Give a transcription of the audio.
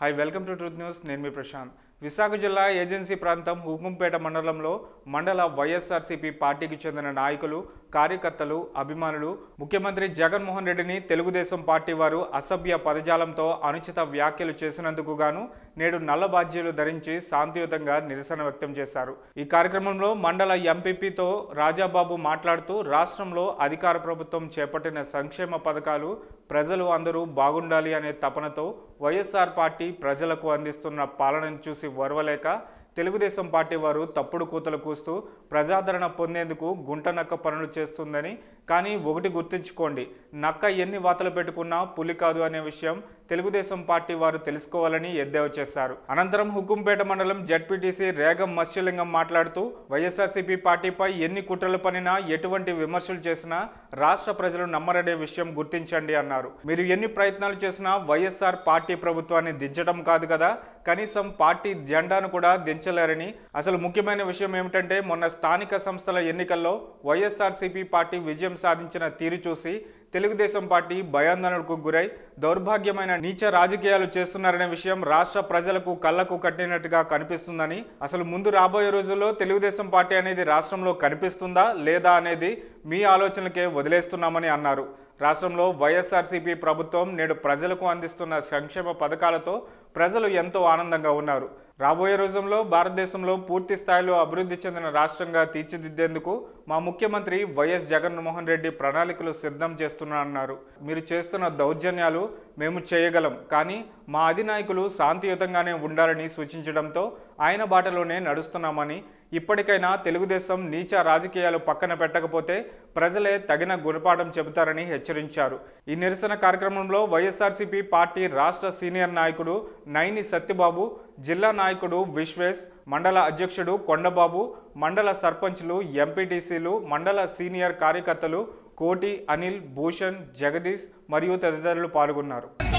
Hi, welcome to Truth News. Name me Prashant. Visakha జిల్లా agency ప్రాంతం హుకుంపేట మండలంలో మండల వైఎస్ఆర్సీపీ పార్టీకి చెందిన నాయకులు కార్యకర్తలు అభిమానులు ముఖ్యమంత్రి జగన్మోహన్ రెడ్డిని తెలుగుదేశం పార్టీ వారు అసభ్య పదజాలంతో అనుచిత వ్యాఖ్యలు చేసినందుకు గాను నేడు నల్ల బాధ్యులు ధరించి శాంతియుతంగా నిరసన వ్యక్తం చేశారు ఈ కార్యక్రమంలో మండల ఎంపీపీతో రాజాబాబు మాట్లాడుతూ రాష్ట్రంలో అధికార ప్రభుత్వం చేపట్టిన సంక్షేమ పథకాలు ప్రజలు అందరూ బాగుండాలి అనే తపనతో వైఎస్ఆర్ పార్టీ ప్రజలకు అందిస్తున్న పాలనను చూసి वर्वलय का తెలుగుదేశం పార్టీ వారు తప్పుడు కూతలు కూస్తూ ప్రజాదరణ పొందేందుకు గుంట నక్క పనులు చేస్తుందని కానీ ఒకటి గుర్తుంచుకోండి నక్క ఎన్ని వాతలు పెట్టుకున్నా పులి కాదు అనే విషయం తెలుగుదేశం పార్టీ వారు తెలుసుకోవాలని ఎద్దేవా చేశారు అనంతరం హుకుంపేట మండలం జడ్పీటీసీ రేగం మత్స్యలింగం మాట్లాడుతూ వైఎస్ఆర్సీపీ పార్టీపై ఎన్ని కుట్రలు పనినా ఎటువంటి విమర్శలు చేసినా రాష్ట్ర ప్రజలు నమ్మరనే విషయం గుర్తించండి అన్నారు మీరు ఎన్ని ప్రయత్నాలు చేసినా వైఎస్ఆర్ పార్టీ ప్రభుత్వాన్ని దించడం కాదు కదా కనీసం పార్టీ జెండాను కూడా దించ వర్తించలేరని అసలు ముఖ్యమైన విషయం ఏమిటంటే మొన్న స్థానిక సంస్థల ఎన్నికల్లో వైఎస్ఆర్సీపీ పార్టీ విజయం సాధించిన తీరు చూసి తెలుగుదేశం పార్టీ భయాందోళనకు గురై దౌర్భాగ్యమైన నీచ రాజకీయాలు చేస్తున్నారనే విషయం రాష్ట్ర ప్రజలకు కళ్లకు కట్టినట్టుగా కనిపిస్తుందని అసలు ముందు రాబోయే రోజుల్లో తెలుగుదేశం పార్టీ అనేది రాష్ట్రంలో కనిపిస్తుందా లేదా అనేది మీ ఆలోచనలకే వదిలేస్తున్నామని అన్నారు రాష్ట్రంలో వైఎస్ఆర్సీపీ ప్రభుత్వం నేడు ప్రజలకు అందిస్తున్న సంక్షేమ పథకాలతో ప్రజలు ఎంతో ఆనందంగా ఉన్నారు రాబోయే రోజుల్లో భారతదేశంలో పూర్తి స్థాయిలో అభివృద్ధి చెందిన రాష్ట్రంగా తీర్చిదిద్దేందుకు మా ముఖ్యమంత్రి వైఎస్ జగన్మోహన్ రెడ్డి ప్రణాళికలు సిద్ధం చేస్తున్నారన్నారు మీరు చేస్తున్న దౌర్జన్యాలు మేము చేయగలం కానీ మా అధినాయకులు శాంతియుతంగానే ఉండాలని సూచించడంతో ఆయన బాటలోనే నడుస్తున్నామని ఇప్పటికైనా తెలుగుదేశం నీచ రాజకీయాలు పక్కన పెట్టకపోతే ప్రజలే తగిన గుణపాఠం చెబుతారని హెచ్చరించారు ఈ నిరసన కార్యక్రమంలో వైఎస్ఆర్సీపీ పార్టీ రాష్ట్ర సీనియర్ నాయకుడు నైని సత్యబాబు జిల్లా నాయకుడు విశ్వేష్ మండల అధ్యక్షుడు కొండబాబు మండల సర్పంచ్లు ఎంపీటీసీలు మండల సీనియర్ కార్యకర్తలు కోటి అనిల్ భూషణ్ జగదీష్ మరియు తదితరులు పాల్గొన్నారు